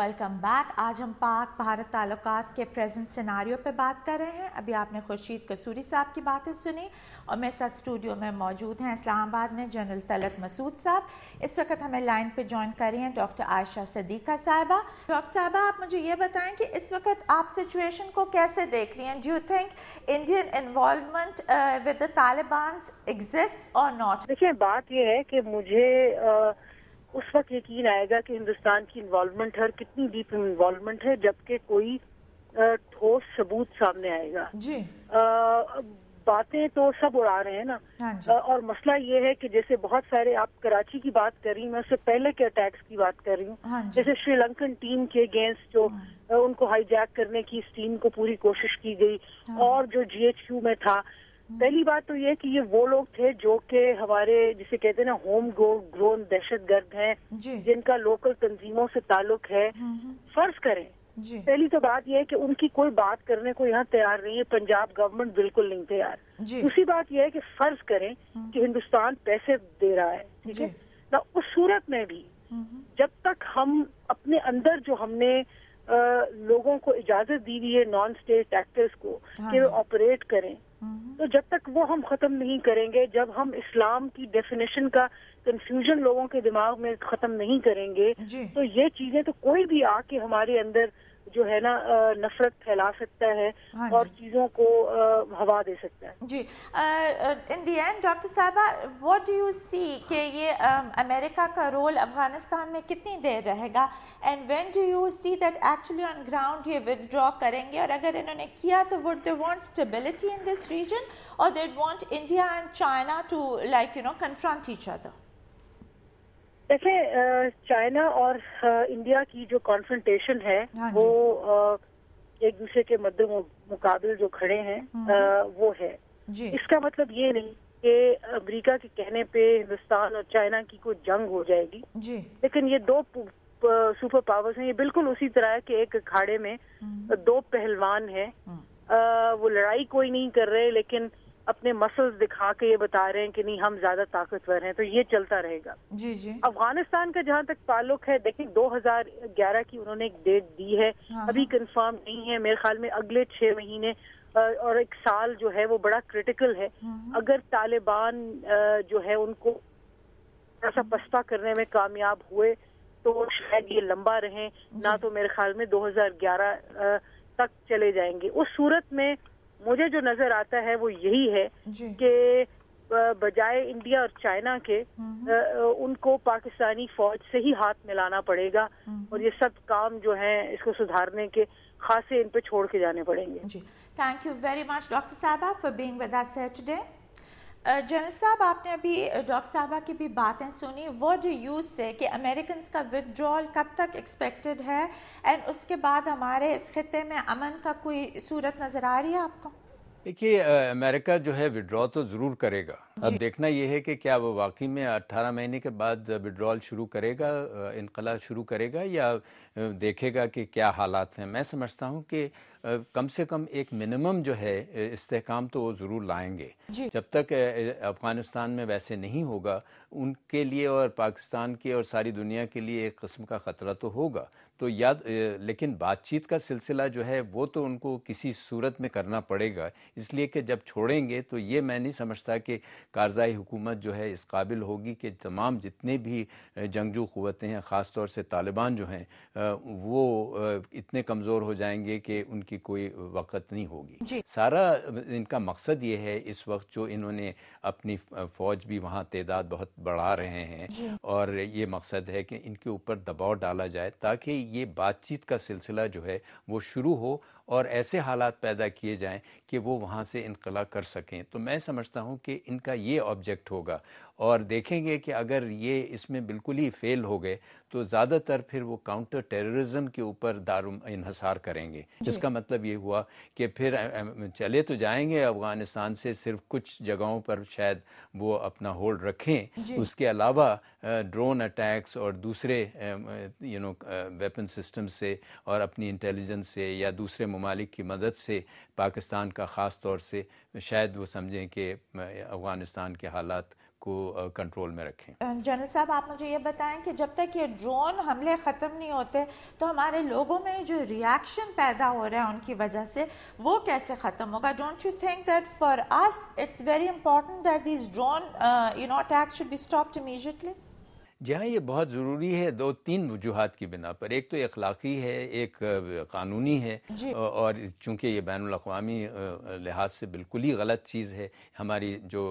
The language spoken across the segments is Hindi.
वेलकम बैक आज हम पाक भारत ताल्लुक के प्रेजेंट सिनारियो पे बात कर रहे हैं अभी आपने खुर्शीद कसूरी साहब की बातें सुनी और मेरे साथ स्टूडियो में मौजूद हैं इस्लामाबाद में जनरल तलत मसूद साहब इस वक्त हमें लाइन पे ज्वाइन कर रही हैं डॉक्टर आयशा सदीका साहबा डॉक्टर साहबा आप मुझे ये बताएं कि इस वक्त आप सिचुएशन को कैसे देख रही हैं do you think Indian involvement with the Taliban exist और नॉट देखिए बात यह है कि मुझे uh, उस वक्त यकीन आएगा कि हिंदुस्तान की इन्वॉल्वमेंट है और कितनी डीप इन्वॉल्वमेंट है जबकि कोई ठोस सबूत सामने आएगा बातें तो सब उड़ा रहे हैं ना हाँ और मसला ये है कि जैसे बहुत सारे आप कराची की बात कर रही मैं उससे पहले के अटैक्स की बात कर रही हूँ हाँ जैसे श्रीलंकन टीम के अगेंस्ट जो हाँ उनको हाईजैक करने की इस टीम को पूरी कोशिश की गई और जो जीएचक्यू में था पहली बात तो ये कि ये वो लोग थे जो कि हमारे जिसे कहते हैं ना होम ग्रो ग्रोन दहशत गर्द है जिनका लोकल तंजीमों से ताल्लुक है हम्म, हम्म। फर्ज करें पहली तो बात यह है कि उनकी कोई बात करने को यहाँ तैयार नहीं है पंजाब गवर्नमेंट बिल्कुल नहीं तैयार दूसरी बात यह है कि फर्ज करें हम्म। कि हिंदुस्तान पैसे दे रहा है ठीक है ना उस सूरत में भी जब तक हम अपने अंदर जो हमने आ, लोगों को इजाजत दी हुई है नॉन स्टेट एक्टर्स को हाँ। कि वो ऑपरेट हाँ। करें हम्म। तो जब तक वो हम खत्म नहीं करेंगे जब हम इस्लाम की डेफिनेशन का कंफ्यूजन लोगों के दिमाग में खत्म नहीं करेंगे तो ये चीजें तो कोई भी आके हमारे अंदर जो है ना नफरत फैला सकता है हाँ और चीज़ों को हवा दे सकता है जी in the end doctor sahiba what do you see कि ये अमेरिका का रोल अफगानिस्तान में कितनी देर रहेगा and when do you see that actually on ground ये विदड्रॉ करेंगे और अगर इन्होंने किया तो would they want stability in this region और they want India and China to like you know confront each other देखिए चाइना और इंडिया की जो कॉन्फ्रेंटेशन है हाँ वो एक दूसरे के मध्य मुकाबले जो खड़े हैं हम्म। वो है इसका मतलब ये नहीं कि अमेरिका के कहने पे हिंदुस्तान और चाइना की कोई जंग हो जाएगी जी। लेकिन ये दो सुपर पावर्स हैं ये बिल्कुल उसी तरह है कि एक अखाड़े में हम्म। दो पहलवान हैं हम्म। वो लड़ाई कोई नहीं कर रहे लेकिन अपने मसल्स दिखा के ये बता रहे हैं कि नहीं हम ज्यादा ताकतवर हैं तो ये चलता रहेगा जी जी अफगानिस्तान का जहाँ तक ताल्लुक है देखिए 2011 की उन्होंने एक डेट दी है हाँ। अभी कंफर्म हाँ। नहीं है मेरे ख्याल में अगले छह महीने और एक साल जो है वो बड़ा क्रिटिकल है हाँ, हाँ। अगर तालिबान जो है उनको थोड़ा सा पस्ता करने में कामयाब हुए तो शायद ये लंबा रहे ना तो मेरे ख्याल में 2011 तक चले जाएंगे उस सूरत में मुझे जो नजर आता है वो यही है कि बजाय इंडिया और चाइना के हम्म। उनको पाकिस्तानी फौज से ही हाथ मिलाना पड़ेगा हम्म। और ये सब काम जो है इसको सुधारने के खासे इन पे छोड़ के जाने पड़ेंगे thank you very much doctor sahiba for being general sahib आपने अभी डॉक्टर साहबा की भी बातें सुनी जो यूज़ से कि अमेरिकन का विदड्रॉल कब तक एक्सपेक्टेड है एंड उसके बाद हमारे इस खत्े में अमन का कोई सूरत नज़र आ रही है आपको देखिए अमेरिका जो है विड्रॉ तो ज़रूर करेगा अब देखना यह है कि क्या वो वाकई में 18 महीने के बाद विड्रॉल शुरू करेगा इनकला शुरू करेगा या देखेगा कि क्या हालात हैं मैं समझता हूं कि कम से कम एक मिनिमम जो है इस्तेकाम तो वो ज़रूर लाएंगे जब तक अफगानिस्तान में वैसे नहीं होगा उनके लिए और पाकिस्तान के और सारी दुनिया के लिए एक किस्म का ख़तरा तो होगा तो याद लेकिन बातचीत का सिलसिला जो है वो तो उनको किसी सूरत में करना पड़ेगा इसलिए कि जब छोड़ेंगे तो ये मैं नहीं समझता कि कारजाई हुकूमत जो है इस काबिल होगी कि तमाम जितने भी जंगजू क़वतें हैं खासतौर से तालिबान जो हैं वो इतने कमज़ोर हो जाएंगे कि उनकी कोई वक़्त नहीं होगी सारा इनका मकसद ये है इस वक्त जो इन्होंने अपनी फ़ौज भी वहाँ तदाद बहुत बढ़ा रहे हैं और ये मकसद है कि इनके ऊपर दबाव डाला जाए ताकि ये बातचीत का सिलसिला जो है वो शुरू हो और ऐसे हालात पैदा किए जाएं कि वो वहाँ से इनकला कर सकें तो मैं समझता हूँ कि इनका ये ऑब्जेक्ट होगा और देखेंगे कि अगर ये इसमें बिल्कुल ही फेल हो गए तो ज़्यादातर फिर वो काउंटर टेररिज्म के ऊपर दारुम इहसार करेंगे जिसका मतलब ये हुआ कि फिर चले तो जाएंगे अफ़गानिस्तान से सिर्फ कुछ जगहों पर शायद वो अपना होल्ड रखें उसके अलावा ड्रोन अटैक्स और दूसरे यू नो वेपन सिस्टम से और अपनी इंटेलिजेंस से या दूसरे ममालिक की मदद से पाकिस्तान का ख़ास ख़ास तौर से शायद वो समझें कि अफ़गानिस्तान के हालात को कंट्रोल में रखें जनरल साहब आप मुझे ये बताएं कि जब तक ये ड्रोन हमले ख़त्म नहीं होते तो हमारे लोगों में जो रिएक्शन पैदा हो रहा है उनकी वजह से वो कैसे ख़त्म होगा don't you think that for us it's very important that this drone you know attack should be stopped immediately जहाँ ये बहुत ज़रूरी है दो तीन वजूहत की बिना पर एक तो अखलाकी है एक कानूनी है और चूँकि ये बैन अवी लिहाज से बिल्कुल ही गलत चीज़ है हमारी जो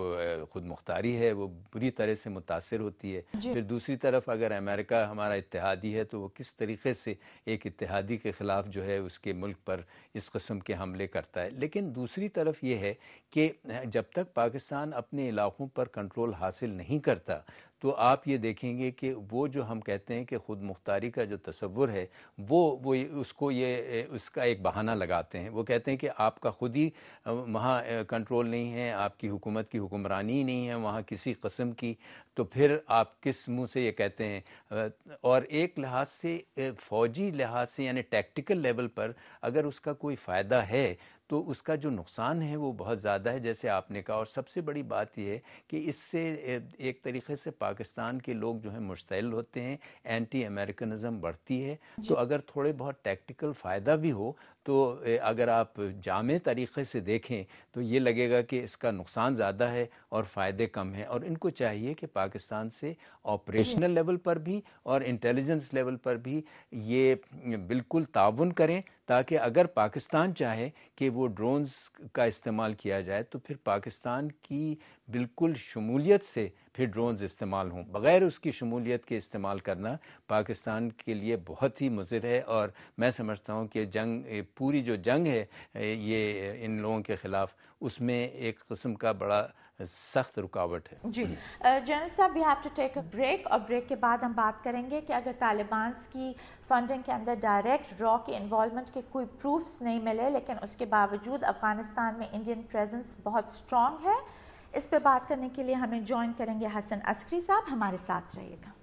खुद मुख्तारी है वो बुरी तरह से मुतासर होती है फिर दूसरी तरफ अगर अमेरिका हमारा इतिहादी है तो वो किस तरीके से एक इतिहादी के ख़िलाफ़ जो है उसके मुल्क पर इस कस्म के हमले करता है लेकिन दूसरी तरफ ये है कि जब तक पाकिस्तान अपने इलाकों पर कंट्रोल हासिल नहीं करता तो आप ये देखेंगे कि वो जो हम कहते हैं कि खुद मुख्तारी का जो तस्वुर है वो वो उसको ये उसका एक बहाना लगाते हैं वो कहते हैं कि आपका खुद ही वहाँ कंट्रोल नहीं है आपकी हुकूमत की हुक्मरानी नहीं है वहाँ किसी कस्म की तो फिर आप किस मुँह से ये कहते हैं और एक लिहाज से फौजी लिहाज से यानी टैक्टिकल लेवल पर अगर उसका कोई फ़ायदा है तो उसका जो नुकसान है वो बहुत ज़्यादा है जैसे आपने कहा और सबसे बड़ी बात यह है कि इससे एक तरीके से पाकिस्तान के लोग जो है मुश्तिल होते हैं एंटी अमेरिकनिज़म बढ़ती है तो अगर थोड़े बहुत टैक्टिकल फ़ायदा भी हो तो अगर आप जाम तरीके से देखें तो ये लगेगा कि इसका नुकसान ज़्यादा है और फ़ायदे कम हैं और इनको चाहिए कि पाकिस्तान से ऑपरेशनल लेवल पर भी और इंटेलिजेंस लेवल पर भी ये बिल्कुल ताउन करें ताकि अगर पाकिस्तान चाहे कि वो ड्रोन्स का इस्तेमाल किया जाए तो फिर पाकिस्तान की बिल्कुल शमूलियत से फिर ड्रोन्स इस्तेमाल हों बग़ैर उसकी शमूलियत के इस्तेमाल करना पाकिस्तान के लिए बहुत ही मुजिर है और मैं समझता हूँ कि जंग पूरी जो जंग है ये इन लोगों के ख़िलाफ़ उसमें एक कस्म का बड़ा सख्त रुकावट है जी general sahib we have to take a break और ब्रेक के बाद हम बात करेंगे कि अगर तालिबान की फंडिंग के अंदर डायरेक्ट रॉ के इन्वॉलमेंट के कोई प्रूफ्स नहीं मिले लेकिन उसके बावजूद अफ़गानिस्तान में इंडियन प्रेजेंस बहुत स्ट्रॉन्ग है इस पर बात करने के लिए हमें ज्वाइन करेंगे हसन अस्करी साहब हमारे साथ रहिएगा